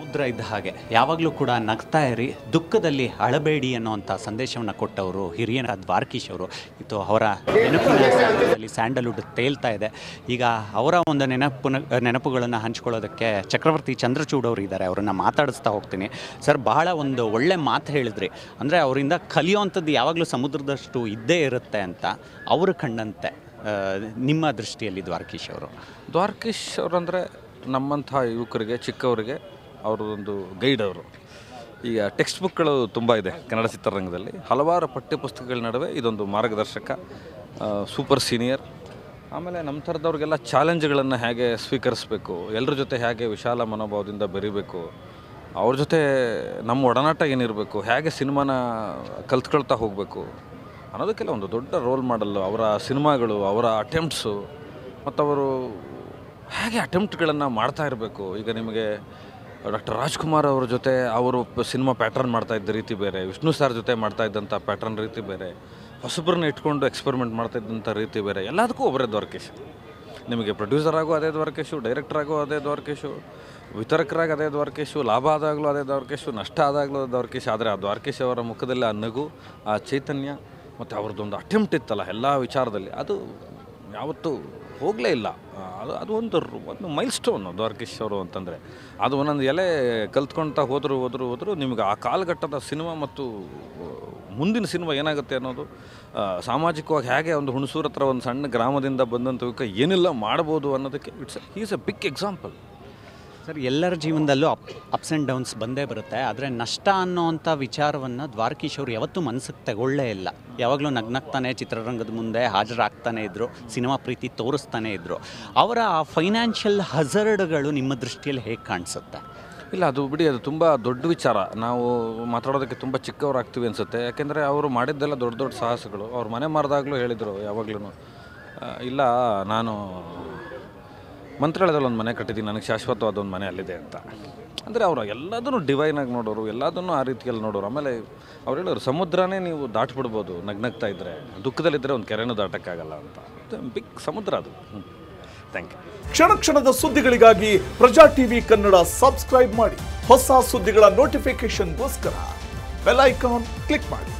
ಸಮುದ್ರ ಇದ್ದ ಹಾಗೆ ಯಾವಾಗಲೂ ಕೂಡ ನಗ್ತಾ ಇರಿ ದುಃಖದಲ್ಲಿ ಅಳಬೇಡಿ ಅನ್ನುವಂಥ ಸಂದೇಶವನ್ನು ಕೊಟ್ಟವರು ಹಿರಿಯನ ದ್ವಾರಕೀಶ್ ಅವರು ಇತ್ತು ಅವರ ನೆನಪಿನ ಸ್ಯಾಂಡಲ್ವುಡ್ ತೇಲ್ತಾ ಇದೆ ಈಗ ಅವರ ಒಂದು ನೆನಪು ನೆನಪುಗಳನ್ನು ಹಂಚ್ಕೊಳ್ಳೋದಕ್ಕೆ ಚಕ್ರವರ್ತಿ ಚಂದ್ರಚೂಡ್ ಅವರು ಇದ್ದಾರೆ ಅವರನ್ನು ಮಾತಾಡಿಸ್ತಾ ಹೋಗ್ತೀನಿ ಸರ್ ಬಹಳ ಒಂದು ಒಳ್ಳೆ ಮಾತು ಹೇಳಿದ್ರಿ ಅಂದರೆ ಅವರಿಂದ ಕಲಿಯುವಂಥದ್ದು ಯಾವಾಗಲೂ ಸಮುದ್ರದಷ್ಟು ಇದ್ದೇ ಇರುತ್ತೆ ಅಂತ ಅವರು ಕಂಡಂತೆ ನಿಮ್ಮ ದೃಷ್ಟಿಯಲ್ಲಿ ದ್ವಾರಕೀಶ್ ಅವರು ದ್ವಾರಕೀಶ್ ಅವರಂದರೆ ನಮ್ಮಂಥ ಯುವಕರಿಗೆ ಚಿಕ್ಕವರಿಗೆ ಅವರದೊಂದು ಗೈಡ್ ಅವರು ಈಗ ಟೆಕ್ಸ್ಟ್ ಬುಕ್ಗಳು ತುಂಬ ಇದೆ ಕನ್ನಡ ಚಿತ್ರರಂಗದಲ್ಲಿ ಹಲವಾರು ಪಠ್ಯಪುಸ್ತಕಗಳ ನಡುವೆ ಇದೊಂದು ಮಾರ್ಗದರ್ಶಕ ಸೂಪರ್ ಸೀನಿಯರ್ ಆಮೇಲೆ ನಮ್ಮ ಥರದವ್ರಿಗೆಲ್ಲ ಚಾಲೆಂಜ್ಗಳನ್ನು ಹೇಗೆ ಸ್ವೀಕರಿಸಬೇಕು ಎಲ್ಲರ ಜೊತೆ ಹೇಗೆ ವಿಶಾಲ ಮನೋಭಾವದಿಂದ ಬೆರಿಬೇಕು ಅವ್ರ ಜೊತೆ ನಮ್ಮ ಒಡನಾಟ ಏನಿರಬೇಕು ಹೇಗೆ ಸಿನಿಮಾನ ಕಲ್ತ್ಕೊಳ್ತಾ ಹೋಗಬೇಕು ಅನ್ನೋದಕ್ಕೆಲ್ಲ ಒಂದು ದೊಡ್ಡ ರೋಲ್ ಮಾಡಲು ಅವರ ಸಿನಿಮಾಗಳು ಅವರ ಅಟೆಂಪ್ಟ್ಸು ಮತ್ತು ಅವರು ಹೇಗೆ ಅಟೆಂಪ್ಟ್ಗಳನ್ನು ಮಾಡ್ತಾ ಇರಬೇಕು ಈಗ ನಿಮಗೆ ಡಾಕ್ಟರ್ ರಾಜ್ಕುಮಾರ್ ಅವ್ರ ಜೊತೆ ಅವರು ಸಿನಿಮಾ ಪ್ಯಾಟರ್ನ್ ಮಾಡ್ತಾ ಇದ್ದ ರೀತಿ ಬೇರೆ ವಿಷ್ಣು ಸಾರ್ ಜೊತೆ ಮಾಡ್ತಾ ಇದ್ದಂಥ ಪ್ಯಾಟರ್ನ್ ರೀತಿ ಬೇರೆ ಹೊಸಬ್ರನ್ನ ಇಟ್ಕೊಂಡು ಎಕ್ಸ್ಪೆರಿಮೆಂಟ್ ಮಾಡ್ತಾ ಇದ್ದಂಥ ರೀತಿ ಬೇರೆ ಎಲ್ಲದಕ್ಕೂ ಒಬ್ಬರೇ ದ್ವಾರಕೇಶ್ ನಿಮಗೆ ಪ್ರೊಡ್ಯೂಸರ್ ಆಗೋ ಅದೇ ದ್ವಾರಕೇಶು ಡೈರೆಕ್ಟರ್ ಆಗೋ ಅದೇ ದ್ವಾರಕೇಶು ವಿತರಕರಾಗಿ ಅದೇ ದ್ವಾರಕೇಶು ಲಾಭ ಆದಾಗಲೂ ಅದೇ ದ್ವಾರಕೇಶು ನಷ್ಟ ಆದಾಗಲೂ ಅದೇ ದ್ವಾರಕೇಶ್ ಆದರೆ ಆ ದ್ವಾರಕೇಶ್ ಅವರ ಮುಖದಲ್ಲಿ ಆ ನಗು ಆ ಚೈತನ್ಯ ಮತ್ತು ಅವ್ರದ್ದೊಂದು ಅಟೆಂಪ್ಟ್ ಇತ್ತಲ್ಲ ಎಲ್ಲ ವಿಚಾರದಲ್ಲಿ ಅದು ಯಾವತ್ತೂ ಹೋಗಲೇ ಇಲ್ಲ ಅದು ಅದು ಒಂದು ಒಂದು ಮೈಲ್ ಸ್ಟೋನು ದ್ವಾರಕೀಶ್ ಅವರು ಅಂತಂದರೆ ಅದು ಒಂದೊಂದು ಎಲೆ ಕಲ್ತ್ಕೊಳ್ತಾ ಹೋದರು ಹೋದರು ಹೋದರು ನಿಮಗೆ ಆ ಕಾಲಘಟ್ಟದ ಸಿನಿಮಾ ಮತ್ತು ಮುಂದಿನ ಸಿನಿಮಾ ಏನಾಗುತ್ತೆ ಅನ್ನೋದು ಸಾಮಾಜಿಕವಾಗಿ ಹೇಗೆ ಒಂದು ಹುಣಸೂರು ಹತ್ರ ಒಂದು ಸಣ್ಣ ಗ್ರಾಮದಿಂದ ಬಂದಂಥವಕ್ಕೆ ಏನಿಲ್ಲ ಮಾಡ್ಬೋದು ಅನ್ನೋದಕ್ಕೆ it's is a big example sir ಎಲ್ಲರ ಜೀವನದಲ್ಲೂ ಅಪ್ ಅಪ್ಸ್ ಆ್ಯಂಡ್ ಡೌನ್ಸ್ ಬಂದೇ ಬರುತ್ತೆ ಆದರೆ ನಷ್ಟ ಅನ್ನೋವಂಥ ವಿಚಾರವನ್ನು ದ್ವಾರಕೀಶ್ ಅವರು ಯಾವತ್ತೂ ಮನಸ್ಸಿಗೆ ತಗೊಳ್ಳೇ ಇಲ್ಲ ಯಾವಾಗಲೂ ನಗ್ನಗ್ತಾನೆ ಚಿತ್ರರಂಗದ ಮುಂದೆ ಹಾಜರಾಗ್ತಾನೆ ಇದ್ದರು ಸಿನಿಮಾ ಪ್ರೀತಿ ತೋರಿಸ್ತಾನೆ ಇದ್ದರು ಅವರ ಆ ಫೈನಾನ್ಷಿಯಲ್ ಹಜರ್ಡ್ಗಳು ನಿಮ್ಮ ದೃಷ್ಟಿಯಲ್ಲಿ ಹೇಗೆ ಕಾಣಿಸುತ್ತೆ ಇಲ್ಲ ಅದು ಬಿಡಿ ಅದು ತುಂಬ ದೊಡ್ಡ ವಿಚಾರ ನಾವು ಮಾತಾಡೋದಕ್ಕೆ ತುಂಬ ಚಿಕ್ಕವರಾಗ್ತೀವಿ ಅನಿಸುತ್ತೆ ಯಾಕೆಂದರೆ ಅವರು ಮಾಡಿದ್ದೆಲ್ಲ ದೊಡ್ಡ ದೊಡ್ಡ ಸಾಹಸಗಳು ಅವ್ರ ಮನೆ ಮಾರ್ದಾಗಲೂ ಹೇಳಿದರು ಯಾವಾಗಲೂ ಇಲ್ಲ ನಾನು ಮಂತ್ರಾಲಯದಲ್ಲಿ ಒಂದು ಮನೆ ಕಟ್ಟಿದ್ದೀನಿ ನನಗೆ ಶಾಶ್ವತವಾದ ಒಂದು ಮನೆ ಅಲ್ಲಿದೆ ಅಂತ ಅಂದರೆ ಅವರು ಎಲ್ಲದನ್ನು ಡಿವೈನಾಗಿ ನೋಡೋರು ಎಲ್ಲದನ್ನು ಆ ರೀತಿಯಲ್ಲಿ ನೋಡೋರು ಆಮೇಲೆ ಅವ್ರು ಹೇಳೋರು ಸಮುದ್ರನೇ ನೀವು ದಾಟ್ಬಿಡ್ಬೋದು ನಗ್ನಗ್ತಾ ಇದ್ದರೆ ದುಃಖದಲ್ಲಿದ್ದರೆ ಒಂದು ಕೆರೆನೂ ದಾಟಕ್ಕಾಗಲ್ಲ ಅಂತ ಬಿಗ್ ಸಮುದ್ರ ಅದು ಥ್ಯಾಂಕ್ ಯು ಕ್ಷಣ ಕ್ಷಣದ ಸುದ್ದಿಗಳಿಗಾಗಿ ಪ್ರಜಾ ಟಿವಿ ಕನ್ನಡ ಸಬ್ಸ್ಕ್ರೈಬ್ ಮಾಡಿ ಹೊಸ ಸುದ್ದಿಗಳ ನೋಟಿಫಿಕೇಶನ್ಗೋಸ್ಕರ ಬೆಲ್ ಐಕಾನ್ ಕ್ಲಿಕ್ ಮಾಡಿ